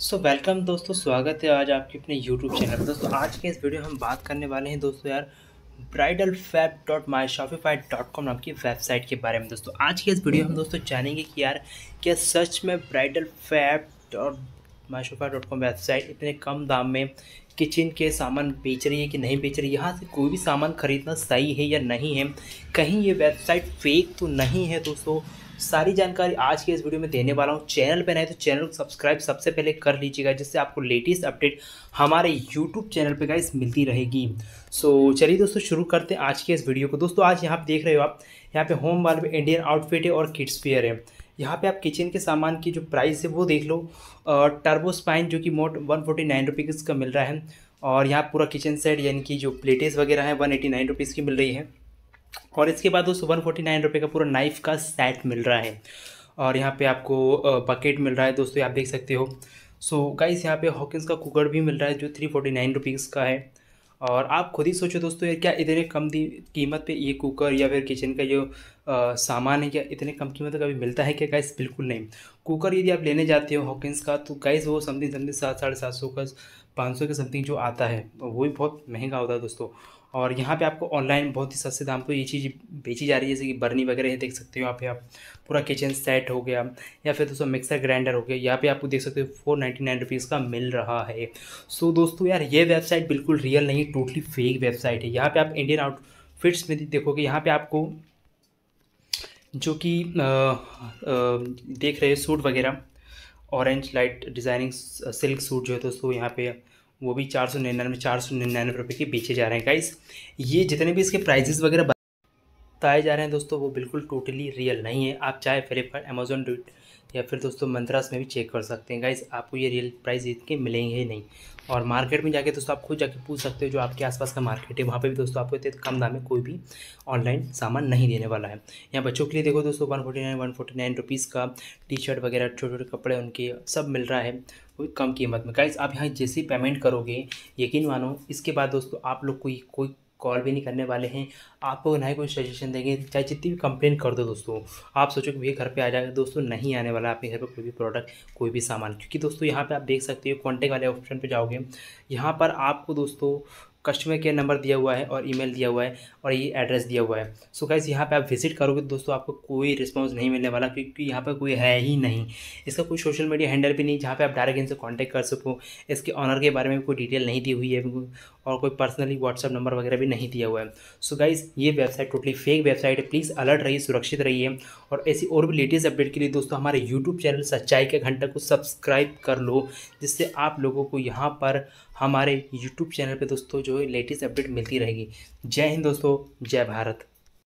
सो so, welcome दोस्तों स्वागत है आज आपके अपने यूट्यूब चैनल पर दोस्तों आज के इस वीडियो हम बात करने वाले हैं दोस्तों यार bridal fab dot my Shopify dot com नाम की वेबसाइट के बारे में दोस्तों आज के इस वीडियो हम दोस्तों जानेंगे कि यार क्या सच में bridal fab dot my Shopify dot com website इतने कम दाम में किचन के सामान बेच रही है कि नहीं बेच रही है यहाँ से कोई भी सामान खरीदना सही है या नहीं है कहीं ये वेबसाइट फेक तो नहीं है दोस्तों सारी जानकारी आज के इस वीडियो में देने वाला हूँ चैनल पर नए तो चैनल को सब्सक्राइब सबसे पहले कर लीजिएगा जिससे आपको लेटेस्ट अपडेट हमारे यूट्यूब चैनल पर गाइस मिलती रहेगी सो चलिए दोस्तों शुरू करते हैं आज के इस वीडियो को दोस्तों आज यहाँ पर देख रहे हो आप यहाँ पे होम वाले में इंडियन आउटफिट है और किड्स वेयर है यहाँ पे आप किचन के सामान की जो प्राइस है वो देख लो टर्बो स्पाइन जो कि मोट वन फोर्टी नाइन रुपीज़ का मिल रहा है और यहाँ पूरा किचन सेट यानी कि जो प्लेटेस वगैरह हैं वन एटी नाइन रुपीज़ की मिल रही है और इसके बाद उस वन फोर्टी नाइन रुपये का पूरा नाइफ़ का सेट मिल रहा है और यहाँ पे आपको बकेट मिल रहा है दोस्तों आप देख सकते हो सो so, गाइस यहाँ पे हॉकिंस का कुकर भी मिल रहा है जो थ्री फोर्टी नाइन रुपीज़ का है और आप खुद ही सोचो दोस्तों यार क्या इतने कम कीमत पे ये कुकर या फिर किचन का जो आ, सामान है क्या इतने कम कीमत का भी मिलता है क्या गाइस बिल्कुल नहीं कुकर यदि आप लेने जाते हो हॉकिंस का तो गाइस वो समथिंग समथिंग सात साढ़े सात सौ का पाँच सौ के समथिंग जो आता है वो भी बहुत महंगा होता है दोस्तों और यहाँ पे आपको ऑनलाइन बहुत ही सस्ते दाम पर ये चीज़ बेची जा रही है जैसे कि बर्नी वगैरह है देख सकते हो यहाँ पे आप पूरा किचन सेट हो गया या फिर दोस्तों मिक्सर ग्राइंडर हो गया यहाँ पे आपको देख सकते हो फोर नाइन्टी नाइन रुपीज़ का मिल रहा है सो दोस्तों यार ये वेबसाइट बिल्कुल रियल नहीं टोटली फेक वेबसाइट है यहाँ पर आप इंडियन आउटफिट्स में देखोगे यहाँ पर आपको जो कि देख रहे सूट वगैरह orange light designing silk suit जो है दोस्तों यहाँ पे वो भी चार सौ निन्यानवे चार सौ निन्यानवे रुपये के बेचे जा रहे हैं गाइस ये जितने भी इसके प्राइजेस वगैरह बताए जा रहे हैं दोस्तों वो बिल्कुल टोटली रियल नहीं है आप चाहे फ्लिपकार्ट अमेजोन या फिर दोस्तों मंत्रास में भी चेक कर सकते हैं गाइज आपको ये रियल प्राइस इतने मिलेंगे ही नहीं और मार्केट में जाके दोस्तों आप खुद जाके पूछ सकते हो जो आपके आसपास का मार्केट है वहाँ पे भी दोस्तों आपको इतने कम दाम में कोई भी ऑनलाइन सामान नहीं देने वाला है यहाँ बच्चों के लिए देखो दोस्तों one forty nine one forty nine rupees का टी शर्ट वगैरह छोटे छोटे कपड़े उनके सब मिल रहा है कोई कम कीमत में गाइज आप यहाँ जैसे पेमेंट करोगे यकीन मानो इसके बाद दोस्तों आप लोग कोई कोई कॉल भी नहीं करने वाले हैं आपको ना ही कोई सजेशन देंगे चाहे जितनी भी कंप्लेन कर दो दोस्तों आप सोचो कि भैया घर पे आ जाएगा दोस्तों नहीं आने वाला आपके घर पे कोई भी प्रोडक्ट कोई भी सामान क्योंकि दोस्तों यहाँ पे आप देख सकते हो कॉन्टैक्ट वाले ऑप्शन पे जाओगे यहाँ पर आपको दोस्तों कस्टमर केयर नंबर दिया हुआ है और ई दिया हुआ है और ये एड्रेस दिया हुआ है सो गाइज यहाँ पर आप विजिट करोगे तो दोस्तों आपको कोई रिस्पॉन्स नहीं मिलने वाला क्योंकि यहाँ पर कोई है ही नहीं इसका कोई सोशल मीडिया हैंडल भी नहीं जहाँ पर आप डायरेक्ट इनसे कॉन्टैक्ट कर सको इसके ऑनर के बारे में कोई डिटेल नहीं दी हुई है और कोई पर्सनली व्हाट्सअप नंबर वगैरह भी नहीं दिया हुआ है सो so गाइज़ ये वेबसाइट टोटली फेक वेबसाइट है प्लीज़ अलर्ट रहिए सुरक्षित रहिए और ऐसी और भी लेटेस्ट अपडेट के लिए दोस्तों हमारे यूट्यूब चैनल सच्चाई के घंटा को सब्सक्राइब कर लो जिससे आप लोगों को यहाँ पर हमारे यूट्यूब चैनल पर दोस्तों जो है लेटेस्ट अपडेट मिलती रहेगी जय हिंद दोस्तों जय भारत